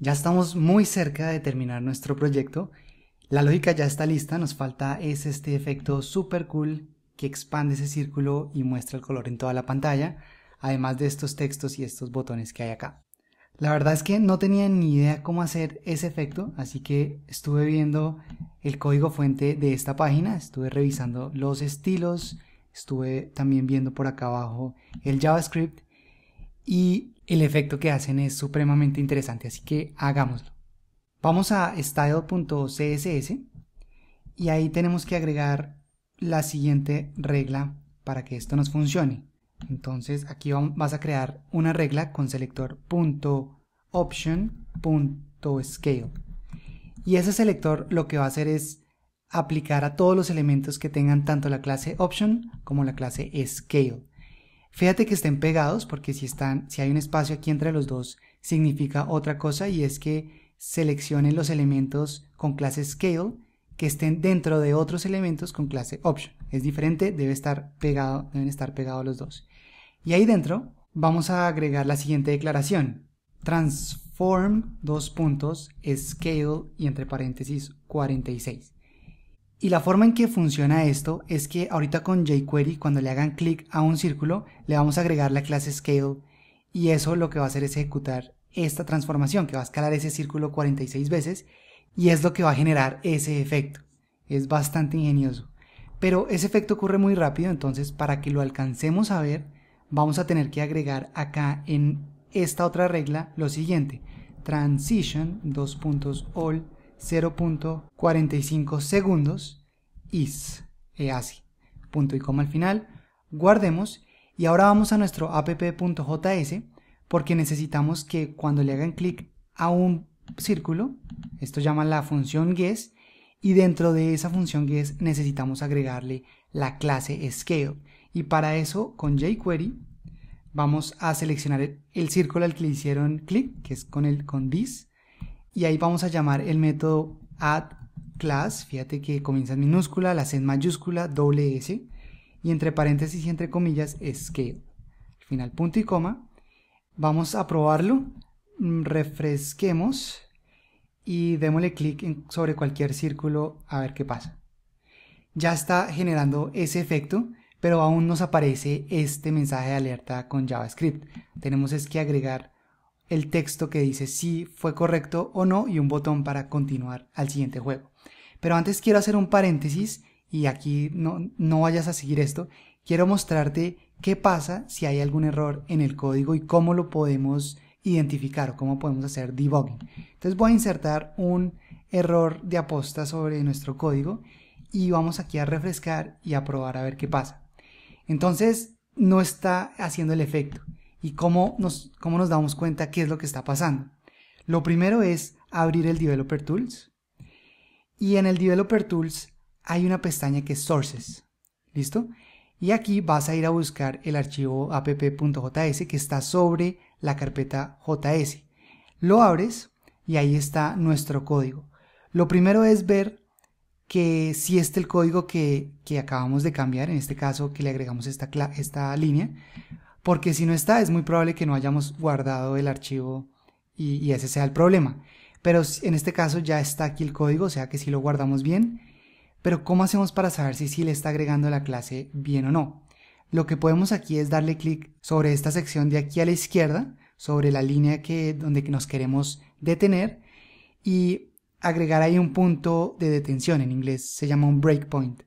Ya estamos muy cerca de terminar nuestro proyecto. La lógica ya está lista, nos falta es este efecto super cool que expande ese círculo y muestra el color en toda la pantalla, además de estos textos y estos botones que hay acá. La verdad es que no tenía ni idea cómo hacer ese efecto, así que estuve viendo el código fuente de esta página, estuve revisando los estilos, estuve también viendo por acá abajo el JavaScript y el efecto que hacen es supremamente interesante, así que hagámoslo. Vamos a style.css y ahí tenemos que agregar la siguiente regla para que esto nos funcione. Entonces aquí vas a crear una regla con selector .option.scale y ese selector lo que va a hacer es aplicar a todos los elementos que tengan tanto la clase option como la clase scale. Fíjate que estén pegados porque si, están, si hay un espacio aquí entre los dos, significa otra cosa y es que seleccionen los elementos con clase Scale que estén dentro de otros elementos con clase Option. Es diferente, debe estar pegado, deben estar pegados los dos. Y ahí dentro vamos a agregar la siguiente declaración. Transform dos puntos, scale y entre paréntesis 46. Y la forma en que funciona esto es que ahorita con jQuery, cuando le hagan clic a un círculo, le vamos a agregar la clase Scale y eso lo que va a hacer es ejecutar esta transformación que va a escalar ese círculo 46 veces y es lo que va a generar ese efecto. Es bastante ingenioso. Pero ese efecto ocurre muy rápido, entonces para que lo alcancemos a ver, vamos a tener que agregar acá en esta otra regla lo siguiente. Transition, dos puntos, all, 0.45 segundos, is, e así, punto y coma al final, guardemos y ahora vamos a nuestro app.js porque necesitamos que cuando le hagan clic a un círculo, esto llama la función guess, y dentro de esa función guess necesitamos agregarle la clase scale y para eso con jQuery vamos a seleccionar el, el círculo al que le hicieron clic, que es con el con this y ahí vamos a llamar el método add class, fíjate que comienza en minúscula, la C en mayúscula, doble S, y entre paréntesis y entre comillas, scale. Al final, punto y coma. Vamos a probarlo, mm, refresquemos y démosle clic sobre cualquier círculo a ver qué pasa. Ya está generando ese efecto, pero aún nos aparece este mensaje de alerta con JavaScript. Tenemos es que agregar el texto que dice si fue correcto o no y un botón para continuar al siguiente juego. Pero antes quiero hacer un paréntesis y aquí no, no vayas a seguir esto. Quiero mostrarte qué pasa si hay algún error en el código y cómo lo podemos identificar o cómo podemos hacer debugging. Entonces voy a insertar un error de aposta sobre nuestro código y vamos aquí a refrescar y a probar a ver qué pasa. Entonces no está haciendo el efecto. ¿Y cómo nos, cómo nos damos cuenta qué es lo que está pasando? Lo primero es abrir el Developer Tools. Y en el Developer Tools hay una pestaña que es Sources. ¿Listo? Y aquí vas a ir a buscar el archivo app.js que está sobre la carpeta JS. Lo abres y ahí está nuestro código. Lo primero es ver que si este el código que, que acabamos de cambiar, en este caso que le agregamos esta, esta línea, porque si no está es muy probable que no hayamos guardado el archivo y, ese sea el problema. Pero en este caso ya está aquí el código, o sea que sí lo guardamos bien. Pero ¿cómo hacemos para saber si sí le está agregando la clase bien o no? Lo que podemos aquí es darle clic sobre esta sección de aquí a la izquierda, sobre la línea que, donde nos queremos detener y agregar ahí un punto de detención, en inglés se llama un breakpoint.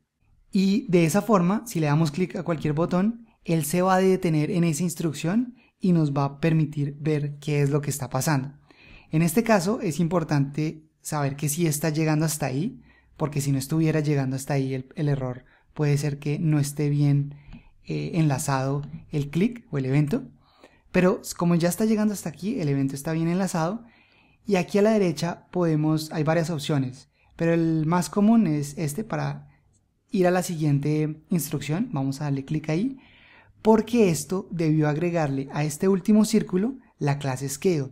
Y de esa forma, si le damos clic a cualquier botón, él se va a detener en esa instrucción y nos va a permitir ver qué es lo que está pasando. En este caso es importante saber que sí está llegando hasta ahí, porque si no estuviera llegando hasta ahí el, error puede ser que no esté bien eh, enlazado el clic o el evento. Pero como ya está llegando hasta aquí, el evento está bien enlazado. Y aquí a la derecha podemos, hay varias opciones, pero el más común es este para ir a la siguiente instrucción. Vamos a darle clic ahí porque esto debió agregarle a este último círculo la clase Scale.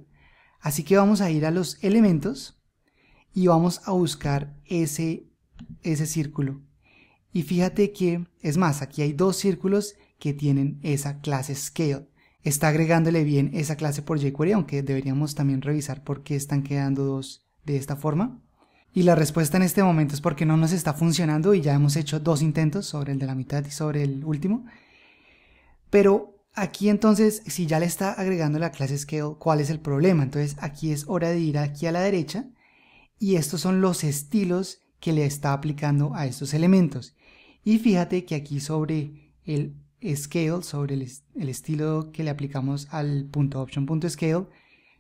Así que vamos a ir a los elementos y vamos a buscar ese, ese círculo. Y fíjate que, es más, aquí hay dos círculos que tienen esa clase Scale. Está agregándole bien esa clase por jQuery, aunque deberíamos también revisar por qué están quedando dos de esta forma. Y la respuesta en este momento es porque no nos está funcionando y ya hemos hecho dos intentos sobre el de la mitad y sobre el último. Pero aquí entonces, si ya le está agregando la clase scale, ¿cuál es el problema? Entonces aquí es hora de ir aquí a la derecha y estos son los estilos que le está aplicando a estos elementos. Y fíjate que aquí sobre el scale, sobre el, estilo que le aplicamos al punto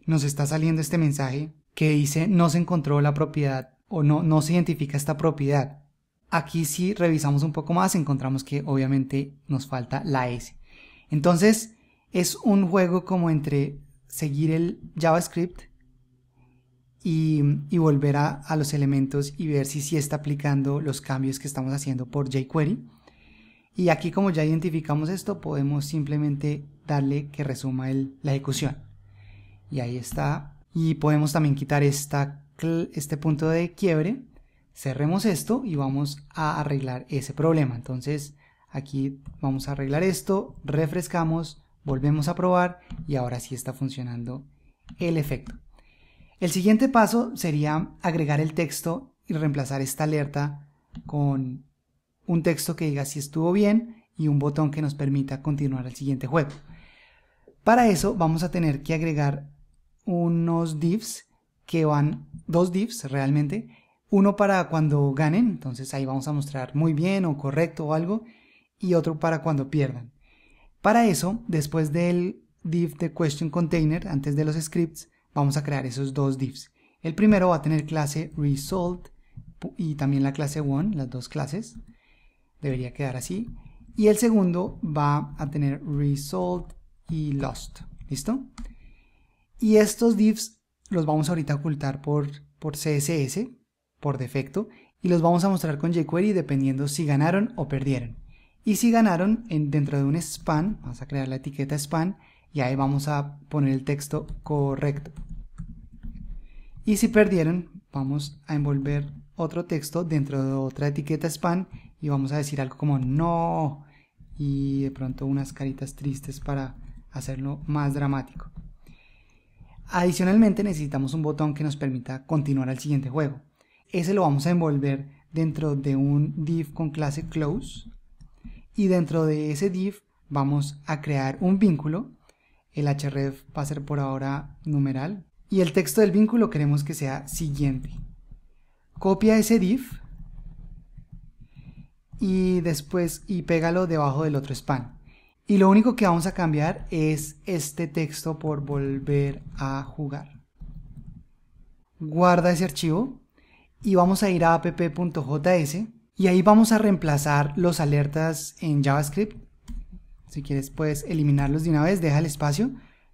nos está saliendo este mensaje que dice no se encontró la propiedad o no, no se identifica esta propiedad. Aquí si revisamos un poco más encontramos que obviamente nos falta la S. Entonces, es un juego como entre seguir el JavaScript y, volver a, los elementos y ver si sí está aplicando los cambios que estamos haciendo por jQuery. Y aquí como ya identificamos esto, podemos simplemente darle que resuma la ejecución. Y ahí está. Y podemos también quitar este punto de quiebre. Cerremos esto y vamos a arreglar ese problema. Entonces, Aquí vamos a arreglar esto, refrescamos, volvemos a probar y ahora sí está funcionando el efecto. El siguiente paso sería agregar el texto y reemplazar esta alerta con un texto que diga si estuvo bien y un botón que nos permita continuar el siguiente juego. Para eso vamos a tener que agregar unos divs que van, dos divs realmente, uno para cuando ganen, entonces ahí vamos a mostrar muy bien o correcto o algo, y otro para cuando pierdan. Para eso, después del div de question container, antes de los scripts, vamos a crear esos dos divs. El primero va a tener clase result y también la clase one, las dos clases. Debería quedar así. Y el segundo va a tener result y lost. ¿Listo? Y estos divs los vamos ahorita a ocultar por, por CSS, por defecto, y los vamos a mostrar con jQuery dependiendo si ganaron o perdieron. Y si ganaron, dentro de un span, vamos a crear la etiqueta span y ahí vamos a poner el texto correcto. Y si perdieron, vamos a envolver otro texto dentro de otra etiqueta span y vamos a decir algo como no y de pronto unas caritas tristes para hacerlo más dramático. Adicionalmente necesitamos un botón que nos permita continuar al siguiente juego. Ese lo vamos a envolver dentro de un div con clase close y dentro de ese div vamos a crear un vínculo. El href va a ser por ahora numeral y el texto del vínculo queremos que sea siguiente. Copia ese div y después y pégalo debajo del otro span. Y lo único que vamos a cambiar es este texto por volver a jugar. Guarda ese archivo y vamos a ir a app.js y ahí vamos a reemplazar los alertas en JavaScript. Si quieres puedes eliminarlos de una vez, deja el espacio,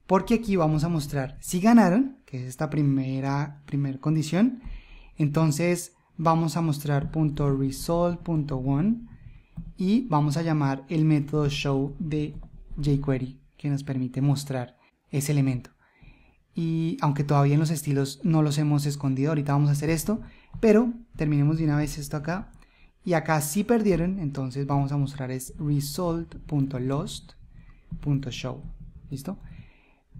porque aquí vamos a mostrar si ganaron, que es esta primera, primera condición. Entonces vamos a mostrar .resolve.one, y vamos a llamar el método show de jQuery, que nos permite mostrar ese elemento. Y aunque todavía en los estilos no los hemos escondido, ahorita vamos a hacer esto, pero terminemos de una vez esto acá y acá si perdieron, entonces vamos a mostrar es result.lost.show. ¿Listo?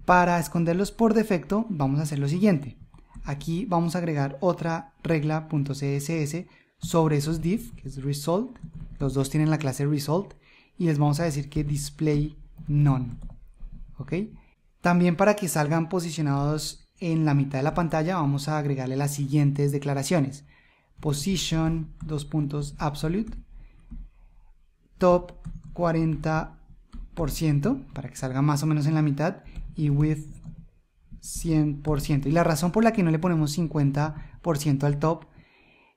Para esconderlos por defecto, vamos a hacer lo siguiente. Aquí vamos a agregar otra regla .css sobre esos div, que es result. Los dos tienen la clase result. Y les vamos a decir que display none. ¿Ok? También para que salgan posicionados en la mitad de la pantalla, vamos a agregarle las siguientes declaraciones position, dos puntos, absolute, top 40%, para que salga más o menos en la mitad, y width 100%. Y la razón por la que no le ponemos 50% al top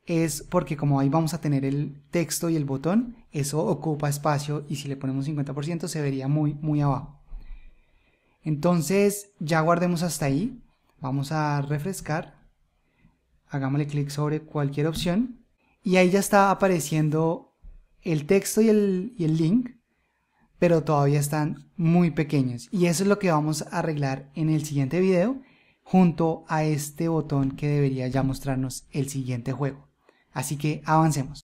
es porque como ahí vamos a tener el texto y el botón, eso ocupa espacio y si le ponemos 50% se vería muy, muy abajo. Entonces ya guardemos hasta ahí. Vamos a refrescar hagámosle clic sobre cualquier opción y ahí ya está apareciendo el texto y el, y el link, pero todavía están muy pequeños y eso es lo que vamos a arreglar en el siguiente video junto a este botón que debería ya mostrarnos el siguiente juego. Así que avancemos.